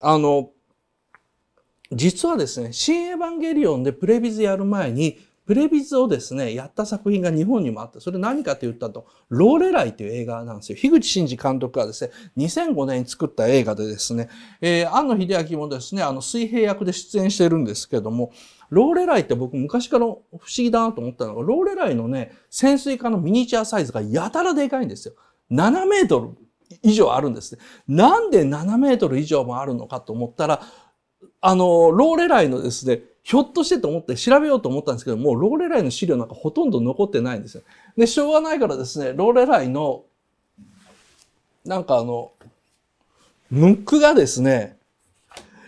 あの、実はですね、新エヴァンゲリオンでプレビズやる前に、プレビズをですね、やった作品が日本にもあって、それ何かと言ったと、ローレライという映画なんですよ。樋口真嗣監督がですね、2005年に作った映画でですね、えー、庵野秀明もですね、あの、水平役で出演してるんですけども、ローレライって僕昔から不思議だなと思ったのが、ローレライのね、潜水艦のミニチュアサイズがやたらでかいんですよ。7メートル以上あるんですね。なんで7メートル以上もあるのかと思ったら、あの、ローレライのですね、ひょっとしてと思って調べようと思ったんですけども、うローレライの資料なんかほとんど残ってないんですよ。で、しょうがないからですね、ローレライの、なんかあの、ムックがですね、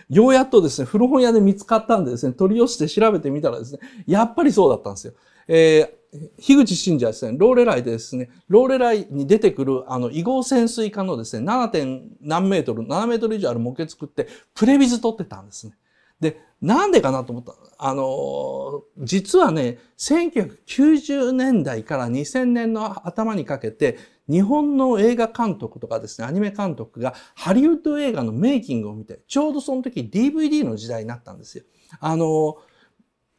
ようやっとですね、古本屋で見つかったんでですね、取り寄せて調べてみたらですね、やっぱりそうだったんですよ。えー、樋口信者ですね、ローレライでですね、ローレライに出てくる、あの、異号潜水艦のですね、7. 点何メートル、7メートル以上ある模型作って、プレビズ撮ってたんですね。で、なんでかなと思った。あの、実はね、1990年代から2000年の頭にかけて、日本の映画監督とかですね、アニメ監督がハリウッド映画のメイキングを見て、ちょうどその時 DVD の時代になったんですよ。あの、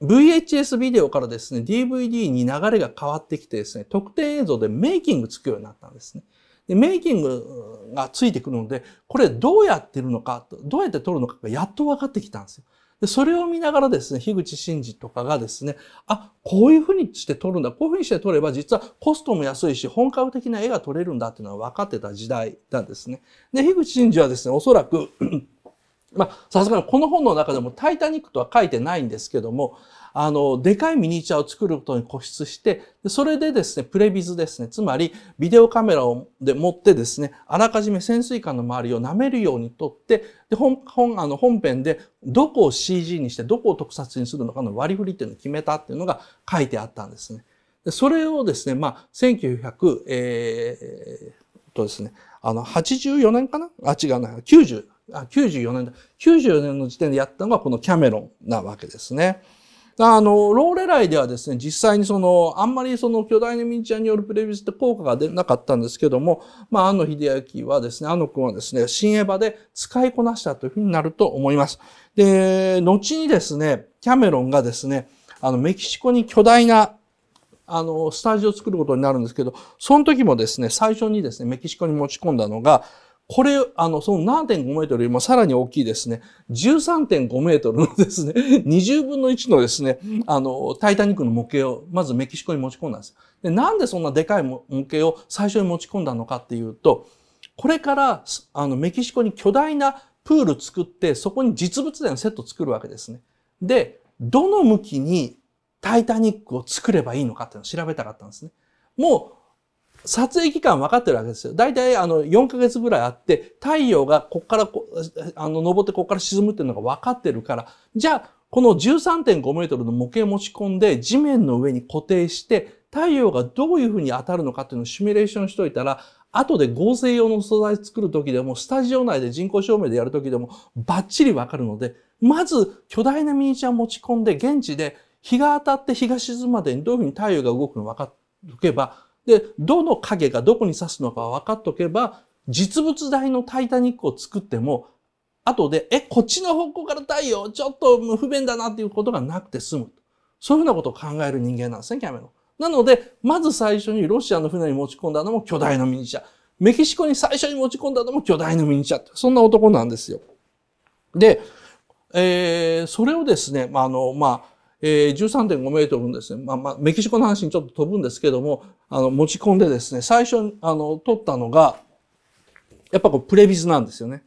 VHS ビデオからですね、DVD に流れが変わってきてですね、特典映像でメイキングつくようになったんですね。でメイキングがついてくるので、これどうやってるのか、どうやって撮るのかがやっと分かってきたんですよ。で、それを見ながらですね、樋口真嗣とかがですね、あ、こういうふうにして撮るんだ、こういうふうにして撮れば実はコストも安いし、本格的な絵が撮れるんだっていうのは分かってた時代なんですね。で、樋口真嗣はですね、おそらくまあ、さすがにこの本の中でも「タイタニック」とは書いてないんですけどもあのでかいミニチュアを作ることに固執してそれでですねプレビズですねつまりビデオカメラをで持ってですねあらかじめ潜水艦の周りを舐めるように撮ってで本本あの本編でどこを CG にしてどこを特撮にするのかの割り振りっていうのを決めたっていうのが書いてあったんですね。でそれをですね、まあ、1900、えー、とですね、あの、84年かなあ、違うな、90、あ、94年だ。94年の時点でやったのがこのキャメロンなわけですね。あの、ローレライではですね、実際にその、あんまりその巨大なミニチュアによるプレビューって効果が出なかったんですけども、まあ、安野秀明はですね、安野くんはですね、新エヴァで使いこなしたというふうになると思います。で、後にですね、キャメロンがですね、あの、メキシコに巨大なあの、スタジオを作ることになるんですけど、その時もですね、最初にですね、メキシコに持ち込んだのが、これ、あの、その7.5メートルよりもさらに大きいですね、13.5メートルのですね、20 分の1のですね、あの、タイタニックの模型をまずメキシコに持ち込んだんです。で、なんでそんなでかい模型を最初に持ち込んだのかっていうと、これから、あの、メキシコに巨大なプール作って、そこに実物でのセット作るわけですね。で、どの向きにタイタニックを作ればいいのかっていうのを調べたかったんですね。もう撮影期間分かってるわけですよ。大体あの4ヶ月ぐらいあって、太陽がこっからこ、あの、登ってこっから沈むっていうのが分かってるから、じゃあ、この13.5メートルの模型持ち込んで地面の上に固定して、太陽がどういうふうに当たるのかっていうのをシミュレーションしといたら、後で合成用の素材作る時でも、スタジオ内で人工照明でやる時でも、バッチリわかるので、まず巨大なミニチュア持ち込んで、現地で日が当たって日が沈むまでにどういうふうに太陽が動くの分かっとけば、で、どの影がどこに刺すのか分かっておけば、実物大のタイタニックを作っても、後で、え、こっちの方向から太陽、ちょっと不便だなっていうことがなくて済む。そういうふうなことを考える人間なんですね、キャメロン。なので、まず最初にロシアの船に持ち込んだのも巨大なミニチュア。メキシコに最初に持ち込んだのも巨大なミニチュア。そんな男なんですよ。で、えー、それをですね、まあ、あの、まあ、えー、13.5メートルのですね、まあまあ、メキシコの話にちょっと飛ぶんですけども、あの、持ち込んでですね、最初に、あの、取ったのが、やっぱこう、プレビズなんですよね。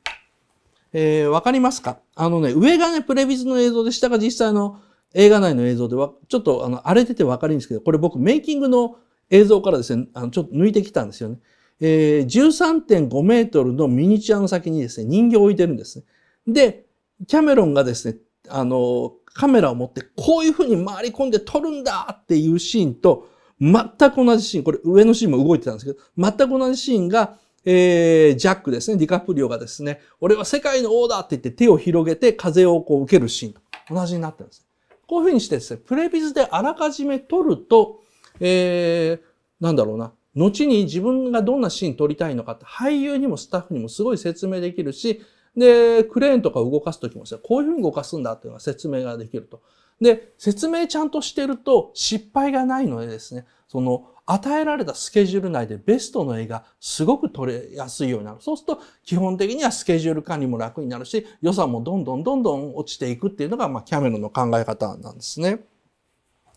えー、わかりますかあのね、上がね、プレビズの映像で、下が実際の映画内の映像では、ちょっと、あの、荒れててわかるんですけど、これ僕、メイキングの映像からですね、あの、ちょっと抜いてきたんですよね。えー、13.5メートルのミニチュアの先にですね、人形を置いてるんですね。で、キャメロンがですね、あの、カメラを持ってこういう風に回り込んで撮るんだっていうシーンと、全く同じシーン、これ上のシーンも動いてたんですけど、全く同じシーンが、えー、ジャックですね、ディカプリオがですね、俺は世界の王だって言って手を広げて風をこう受けるシーンと同じになってるんです。こういう風にしてですね、プレビズであらかじめ撮ると、えー、なんだろうな、後に自分がどんなシーン撮りたいのかって俳優にもスタッフにもすごい説明できるし、で、クレーンとか動かすときもですね、こういうふうに動かすんだっていうのが説明ができると。で、説明ちゃんとしてると失敗がないのでですね、その与えられたスケジュール内でベストの絵がすごく撮れやすいようになる。そうすると基本的にはスケジュール管理も楽になるし、予算もどんどんどんどん落ちていくっていうのが、まあ、キャメロンの考え方なんですね。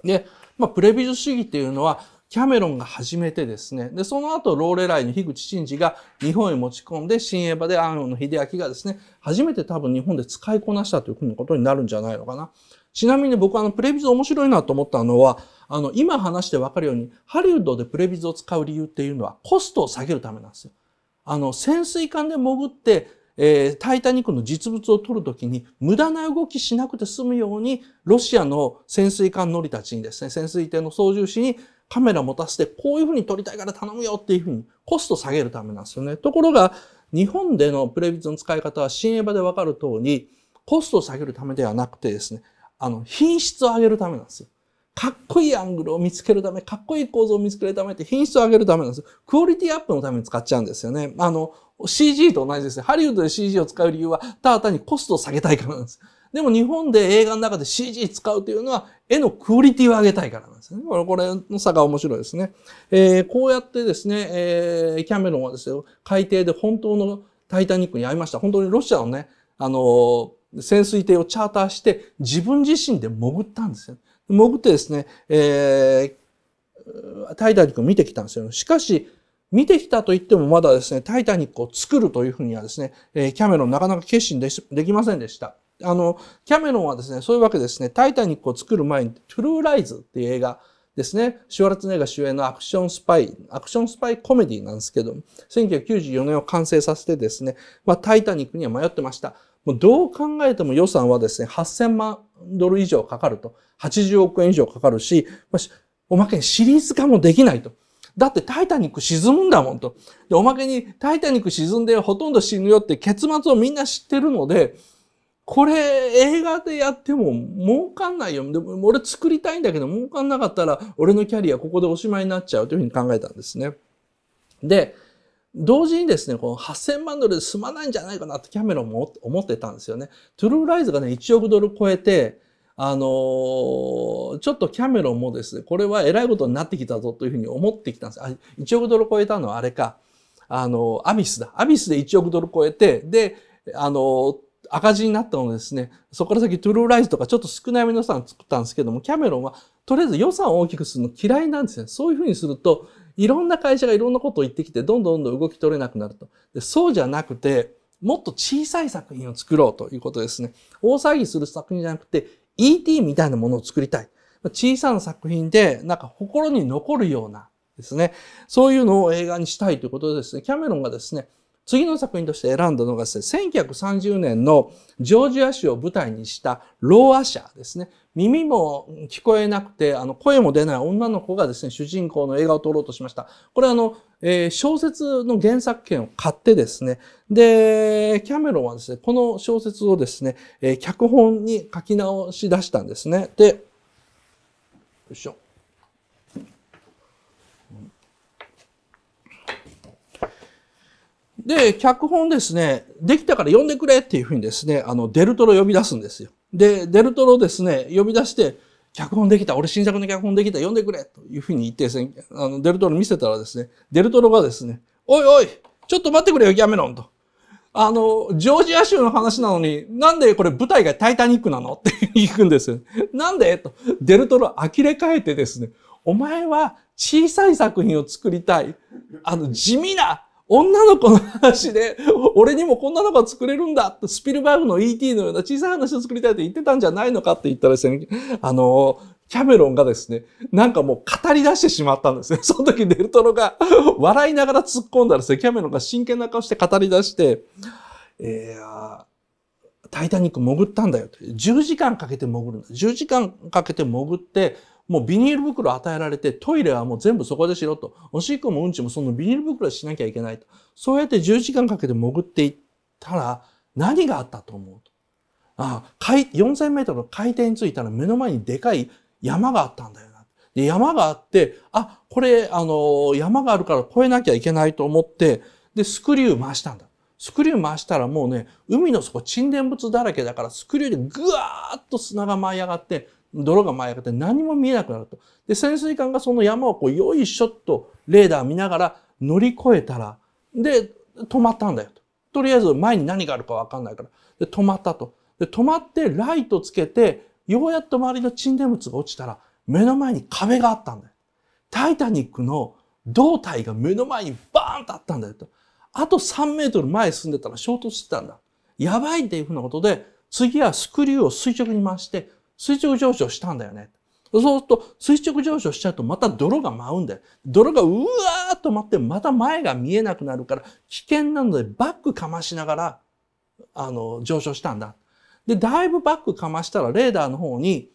で、まあ、プレビジュ主義っていうのは、キャメロンが始めてですね、で、その後、ローレライの樋口真嗣が日本へ持ち込んで、新エヴァで安野の秀明がですね、初めて多分日本で使いこなしたというふうなことになるんじゃないのかな。ちなみに僕あのプレビズ面白いなと思ったのは、あの今話してわかるように、ハリウッドでプレビズを使う理由っていうのはコストを下げるためなんですよ。あの潜水艦で潜って、えー、タイタニックの実物を取るときに無駄な動きしなくて済むように、ロシアの潜水艦乗りたちにですね、潜水艇の操縦士にカメラ持たせてこういうふうに撮りたいから頼むよっていうふうにコスト下げるためなんですよね。ところが日本でのプレビズの使い方は新エヴァでわかる通りコストを下げるためではなくてですね、あの品質を上げるためなんですよ。かっこいいアングルを見つけるため、かっこいい構造を見つけるためって品質を上げるためなんですよ。クオリティアップのために使っちゃうんですよね。あの、CG と同じですね。ハリウッドで CG を使う理由は、ただ単にコストを下げたいからなんです。でも日本で映画の中で CG 使うというのは絵のクオリティを上げたいからなんですね。これの差が面白いですね。えー、こうやってですね、えー、キャメロンはですね、海底で本当のタイタニックに会いました。本当にロシアのね、あの潜水艇をチャーターして自分自身で潜ったんですよ。潜ってですね、えー、タイタニックを見てきたんですよ。しかし、見てきたと言ってもまだですね、タイタニックを作るというふうにはですね、キャメロンなかなか決心できませんでした。あの、キャメロンはですね、そういうわけですね、タイタニックを作る前に、トゥルーライズっていう映画ですね、シュワルツネガ主演のアクションスパイ、アクションスパイコメディなんですけど、1994年を完成させてですね、まあ、タイタニックには迷ってました。もうどう考えても予算はですね、8000万ドル以上かかると。80億円以上かかるし、おまけにシリーズ化もできないと。だってタイタニック沈むんだもんと。で、おまけにタイタニック沈んでほとんど死ぬよって結末をみんな知ってるので、これ映画でやっても儲かんないよ。でも俺作りたいんだけど儲かんなかったら俺のキャリアここでおしまいになっちゃうというふうに考えたんですね。で、同時にですね、この8000万ドルで済まないんじゃないかなってキャメロンも思ってたんですよね。トゥルーライズがね、1億ドル超えて、あのー、ちょっとキャメロンもですね、これは偉いことになってきたぞというふうに思ってきたんです。あ、1億ドル超えたのはあれか。あのー、アビスだ。アビスで1億ドル超えて、で、あのー、赤字になったのですね、そこから先トゥルーライズとかちょっと少ないめの予算作ったんですけども、キャメロンはとりあえず予算を大きくするの嫌いなんですね。そういうふうにすると、いろんな会社がいろんなことを言ってきて、どんどんどん動き取れなくなると。でそうじゃなくて、もっと小さい作品を作ろうということですね。大騒ぎする作品じゃなくて、ET みたいなものを作りたい。小さな作品で、なんか心に残るようなですね。そういうのを映画にしたいということでですね。キャメロンがですね、次の作品として選んだのがですね、1930年のジョージア州を舞台にしたローアシャですね。耳も聞こえなくて、あの、声も出ない女の子がですね、主人公の映画を撮ろうとしました。これあの、えー、小説の原作権を買ってですね、で、キャメロンはですね、この小説をですね、えー、脚本に書き直し出したんですね。で、よいしょ。で、脚本ですね、できたから呼んでくれっていうふうにですね、あの、デルトロ呼び出すんですよ。で、デルトロですね、呼び出して、脚本できた、俺新作の脚本できた、呼んでくれというふうに言ってですね、あの、デルトロ見せたらですね、デルトロがですね、おいおい、ちょっと待ってくれよ、キャメロンと。あの、ジョージア州の話なのに、なんでこれ舞台がタイタニックなのって言うんですよ。なんでと、デルトロ呆れ返ってですね、お前は小さい作品を作りたい。あの、地味な、女の子の話で、俺にもこんなのが作れるんだって、スピルバーグの ET のような小さい話を作りたいって言ってたんじゃないのかって言ったらですね、あの、キャメロンがですね、なんかもう語り出してしまったんですね。その時デルトロが笑いながら突っ込んだらですね、キャメロンが真剣な顔して語り出して、えー、タイタニック潜ったんだよって。10時間かけて潜るんだ。10時間かけて潜って、もうビニール袋与えられて、トイレはもう全部そこでしろと。おしっこもうんちもそのビニール袋しなきゃいけないと。そうやって10時間かけて潜っていったら、何があったと思うと。ああ、4000メートルの海底に着いたら目の前にでかい山があったんだよな。で、山があって、あ、これ、あの、山があるから越えなきゃいけないと思って、で、スクリュー回したんだ。スクリュー回したらもうね、海の底沈殿物だらけだから、スクリューでぐわーっと砂が舞い上がって、泥が舞い上がって何も見えなくなると。で、潜水艦がその山をこう、よいしょっとレーダー見ながら乗り越えたら、で、止まったんだよと。とりあえず前に何があるかわかんないから。で、止まったと。で、止まってライトつけて、ようやっと周りの沈殿物が落ちたら、目の前に壁があったんだよ。タイタニックの胴体が目の前にバーンとあったんだよと。あと3メートル前進んでたら衝突してたんだ。やばいっていうふうなことで、次はスクリューを垂直に回して、垂直上昇したんだよね。そうすると、垂直上昇しちゃうとまた泥が舞うんだよ。泥がうわーっと舞って、また前が見えなくなるから、危険なのでバックかましながら、あの、上昇したんだ。で、だいぶバックかましたら、レーダーの方に、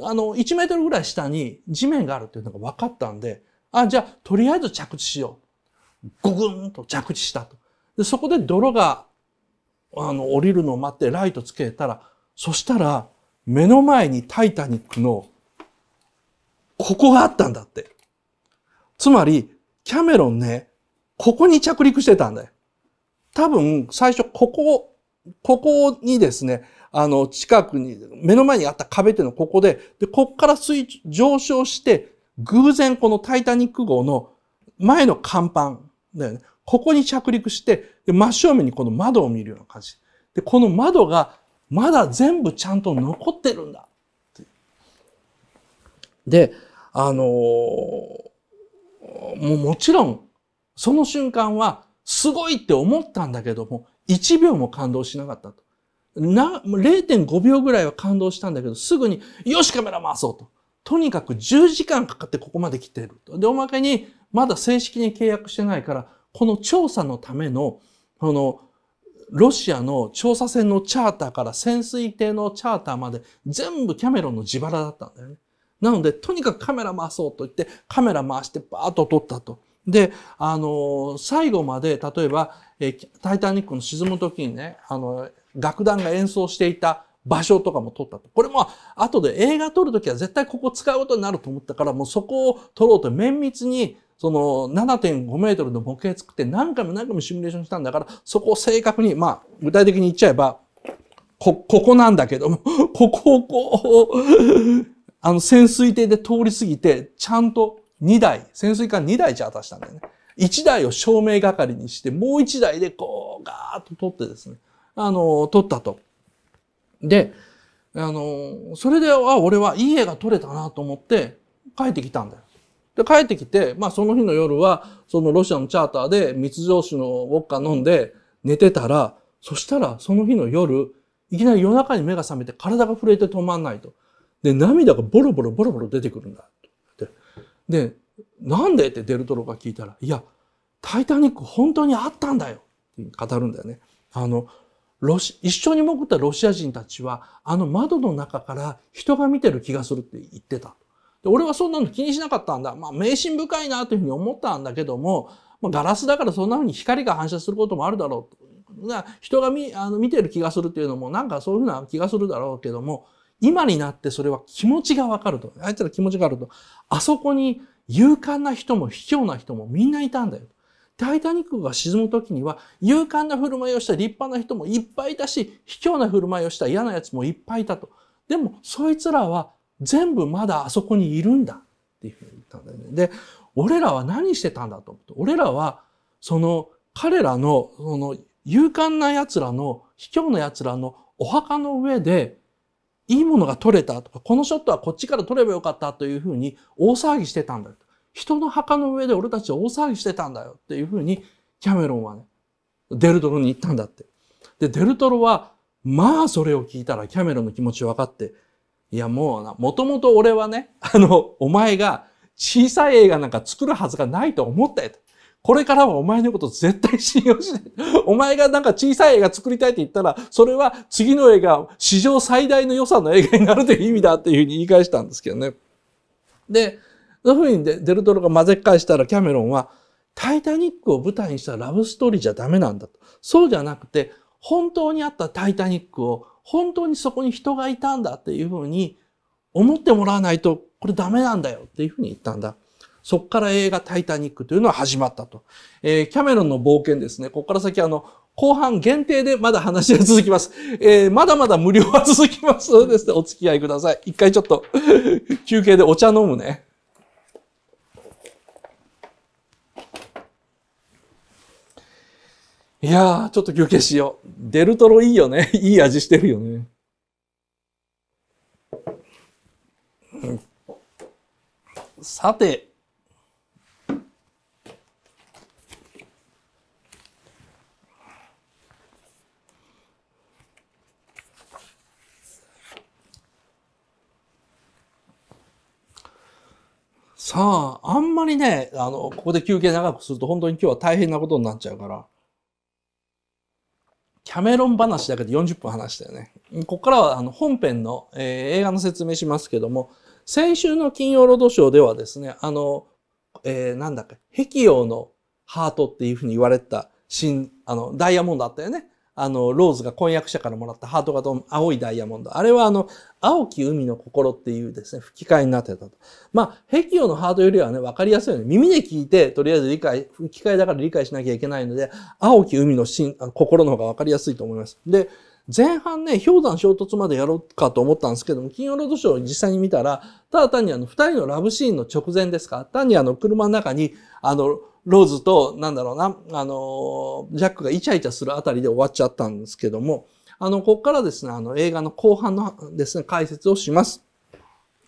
あの、1メートルぐらい下に地面があるっていうのが分かったんで、あ、じゃあ、とりあえず着地しよう。ゴグンと着地したと。で、そこで泥が、あの、降りるのを待ってライトつけたら、そしたら、目の前にタイタニックのここがあったんだって。つまり、キャメロンね、ここに着陸してたんだよ。多分、最初、ここ、ここにですね、あの、近くに、目の前にあった壁っていうのはここで、で、こっから水、上昇して、偶然このタイタニック号の前の甲板だよね。ここに着陸して、で、真正面にこの窓を見るような感じ。で、この窓がまだ全部ちゃんと残ってるんだ。で、あのー、ももちろん、その瞬間はすごいって思ったんだけども、1秒も感動しなかったと。な、0.5秒ぐらいは感動したんだけど、すぐに、よしカメラ回そうと。とにかく10時間かかってここまで来てると。で、おまけに、まだ正式に契約してないから、この調査のための、この、ロシアの調査船のチャーターから潜水艇のチャーターまで全部キャメロンの自腹だったんだよね。なので、とにかくカメラ回そうと言って、カメラ回してバーッと撮ったと。で、あの、最後まで、例えば、えタイタニックの沈む時にね、あの、楽団が演奏していた場所とかも撮ったと。これも、後で映画撮るときは絶対ここ使うことになると思ったから、もうそこを撮ろうと綿密にその7.5メートルの模型作って何回も何回もシミュレーションしたんだから、そこを正確に、まあ、具体的に言っちゃえば、こ、ここなんだけども、ここをこう、あの、潜水艇で通り過ぎて、ちゃんと2台、潜水艦2台じゃあ出したんだよね。1台を照明係にして、もう1台でこう、ガーッと撮ってですね、あの、撮ったと。で、あの、それで、あ、俺はいい絵が撮れたなと思って、帰ってきたんだよ。で、帰ってきて、まあその日の夜は、そのロシアのチャーターで密造酒のウォッカ飲んで寝てたら、そしたらその日の夜、いきなり夜中に目が覚めて体が震えて止まんないと。で、涙がボロボロボロボロ出てくるんだ。で、なんでってデルトロが聞いたら、いや、タイタニック本当にあったんだよって語るんだよね。あの、ロシ、一緒に潜ったロシア人たちは、あの窓の中から人が見てる気がするって言ってた。で俺はそんなの気にしなかったんだ。まあ、迷信深いなというふうに思ったんだけども、まあ、ガラスだからそんなふうに光が反射することもあるだろう。だ人が見あの見てる気がするっていうのもなんかそういうふうな気がするだろうけども、今になってそれは気持ちがわかると。あいつら気持ちがあると。あそこに勇敢な人も卑怯な人もみんないたんだよ。タイタニックが沈む時には勇敢な振る舞いをした立派な人もいっぱいいたし、卑怯な振る舞いをした嫌な奴もいっぱいいたと。でも、そいつらは全部まだあそこにいるんだっていうふうに言ったんだよね。で、俺らは何してたんだと思って、俺らはその彼らのその勇敢な奴らの卑怯な奴らのお墓の上でいいものが取れたとか、このショットはこっちから取ればよかったというふうに大騒ぎしてたんだよ。人の墓の上で俺たちは大騒ぎしてたんだよっていうふうにキャメロンはね、デルトロに行ったんだって。で、デルトロは、まあそれを聞いたらキャメロンの気持ち分かって、いやもう、な、もともと俺はね、あの、お前が小さい映画なんか作るはずがないと思ったよ。これからはお前のこと絶対信用しない。お前がなんか小さい映画作りたいって言ったら、それは次の映画、史上最大の予算の映画になるという意味だっていうふうに言い返したんですけどね。で、そういうふうにデルトロが混ぜっ返したらキャメロンは、タイタニックを舞台にしたラブストーリーじゃダメなんだと。そうじゃなくて、本当にあったタイタニックを本当にそこに人がいたんだっていうふうに思ってもらわないと、これダメなんだよっていうふうに言ったんだ。そこから映画タイタニックというのは始まったと。えー、キャメロンの冒険ですね。ここから先あの、後半限定でまだ話が続きます。えー、まだまだ無料は続きますので、ね、お付き合いください。一回ちょっと休憩でお茶飲むね。いやー、ちょっと休憩しよう。デルトロいいよね。いい味してるよね。さて、さあ、あんまりね、あの、ここで休憩長くすると本当に今日は大変なことになっちゃうから、キャメロン話だけで40分話したよね。ここからはあの本編の、えー、映画の説明しますけども、先週の金曜ロードショーではですね、あの、えー、なんだっけ、壁キのハートっていうふうに言われた新、あの、ダイヤモンドあったよね。あの、ローズが婚約者からもらったハート型の青いダイヤモンド。あれはあの、青き海の心っていうですね、吹き替えになってたと。まあ、ヘキオのハートよりはね、わかりやすいよね。耳で聞いて、とりあえず理解、吹き替えだから理解しなきゃいけないので、青き海の心、心の方がわかりやすいと思います。で、前半ね、氷山衝突までやろうかと思ったんですけども、金曜ロードショーを実際に見たら、ただ単にあの、二人のラブシーンの直前ですか、単にあの、車の中に、あの、ローズと、なんだろうな、あの、ジャックがイチャイチャするあたりで終わっちゃったんですけども、あの、ここからですね、あの、映画の後半のですね、解説をします。